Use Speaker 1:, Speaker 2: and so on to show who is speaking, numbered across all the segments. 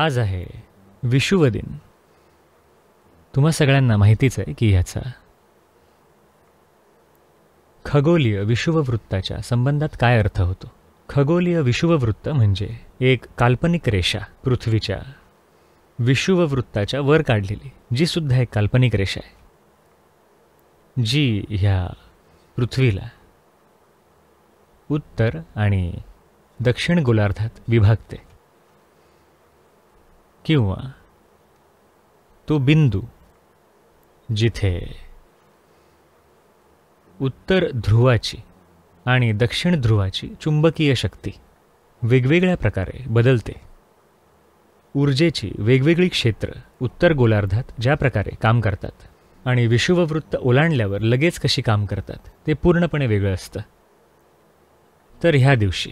Speaker 1: आज आहे विशुव दिन तुम्हा सगळ्यांना माहितीच आहे की ह्याचा खगोलीय विषुववृत्ताच्या संबंधात काय अर्थ होतो खगोलीय विषुववृत्त म्हणजे एक काल्पनिक रेषा पृथ्वीच्या विषुववृत्ताच्या वर काढलेली जी सुद्धा एक काल्पनिक रेषा आहे जी ह्या पृथ्वीला उत्तर आणि दक्षिण गोलार्धात विभागते किंवा तो बिंदू जिथे उत्तर ध्रुवाची आणि दक्षिण ध्रुवाची चुंबकीय शक्ती वेगवेगळ्या प्रकारे बदलते ऊर्जेची वेगवेगळी क्षेत्र उत्तर गोलार्धात ज्या प्रकारे काम करतात आणि विषुववृत्त ओलांडल्यावर लगेच कशी काम करतात ते पूर्णपणे वेगळं असतं तर ह्या दिवशी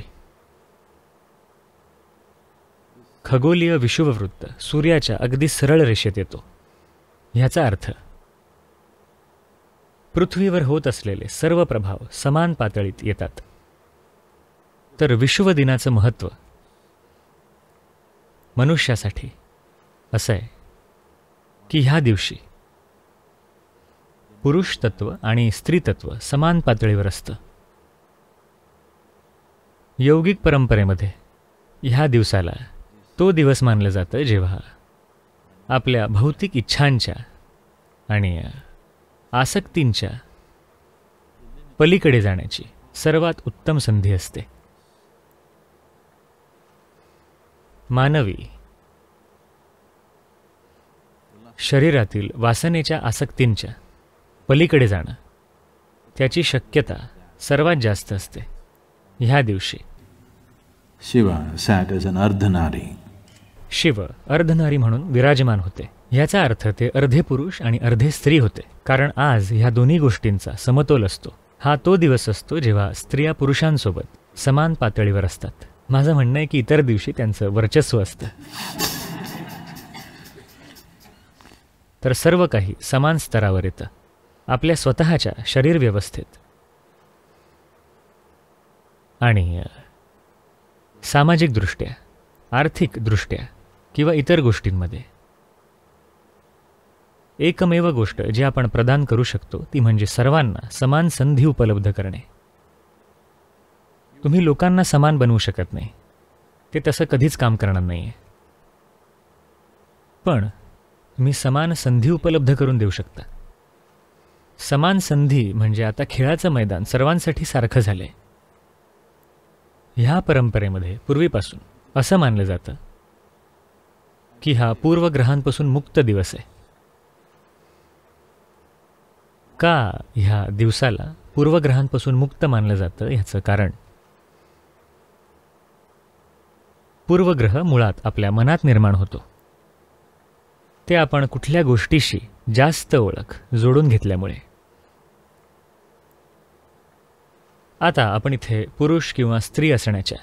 Speaker 1: खगोलीय विषुववृत्त सूर्याच्या अगदी सरळ रेषेत येतो ह्याचा अर्थ पृथ्वीवर होत असलेले सर्व प्रभाव समान पातळीत येतात तर विश्वदिनाचं महत्त्व मनुष्यासाठी असं आहे की ह्या दिवशी पुरुष तत्व आणि स्त्री तत्व समान पातळीवर असतं यौगिक परंपरेमध्ये ह्या दिवसाला तो दिवस मानलं जातं जेव्हा आपल्या भौतिक इच्छांच्या आणि आसक्तींच्या पलीकडे जाण्याची सर्वात उत्तम संधी असते मानवी शरीरातील वासनेच्या आसक्तींच्या पलीकडे जाणं त्याची शक्यता सर्वात जास्त असते ह्या दिवशी शिवा सॅट इज अन अर्धनारी शिव अर्धनारी म्हणून विराजमान होते याचा अर्थ ते अर्धे पुरुष आणि अर्धे स्त्री होते कारण आज ह्या दोन्ही गोष्टींचा समतोल असतो हा तो दिवस असतो जेव्हा स्त्रिया पुरुषांसोबत समान पातळीवर असतात माझं म्हणणं आहे की इतर दिवशी त्यांचं वर्चस्व असतं तर सर्व काही समान स्तरावर येतं आपल्या स्वतःच्या शरीर व्यवस्थेत आणि सामाजिकदृष्ट्या आर्थिकदृष्ट्या किंवा इतर गोष्टींमध्ये एकमेव गोष्ट जी आपण प्रदान करू शकतो ती म्हणजे सर्वांना समान संधी उपलब्ध करणे तुम्ही लोकांना समान बनवू शकत नाही ते तसं कधीच काम करणार नाही आहे पण तुम्ही समान संधी उपलब्ध करून देऊ शकता समान संधी म्हणजे आता खेळाचं मैदान सर्वांसाठी सारखं झालं आहे ह्या परंपरेमध्ये पूर्वीपासून असं मानलं जातं की हा पूर्वग्रहांपासून मुक्त दिवस आहे का ह्या दिवसाला पूर्वग्रहांपासून मुक्त मानलं जातं ह्याचं कारण पूर्वग्रह मुळात आपल्या मनात निर्माण होतो ते आपण कुठल्या गोष्टीशी जास्त ओळख जोडून घेतल्यामुळे आता आपण इथे पुरुष किंवा स्त्री असण्याच्या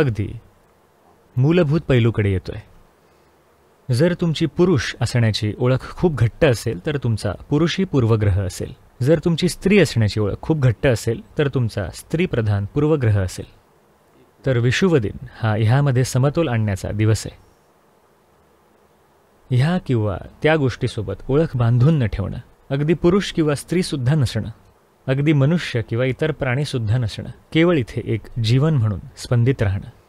Speaker 1: अगदी मूलभूत पैलूकडे येतोय जर तुमची पुरुष असण्याची ओळख खूप घट्ट असेल तर तुमचा पुरुषी पूर्वग्रह असेल जर तुमची स्त्री असण्याची ओळख खूप घट्ट असेल तर तुमचा स्त्रीप्रधान पूर्वग्रह असेल तर विषुव दिन हा ह्यामध्ये समतोल आणण्याचा दिवस आहे ह्या किंवा त्या गोष्टीसोबत ओळख बांधून न ठेवणं अगदी पुरुष किंवा स्त्रीसुद्धा नसणं अगदी मनुष्य किंवा इतर प्राणीसुद्धा नसणं केवळ इथे एक जीवन म्हणून स्पंदित राहणं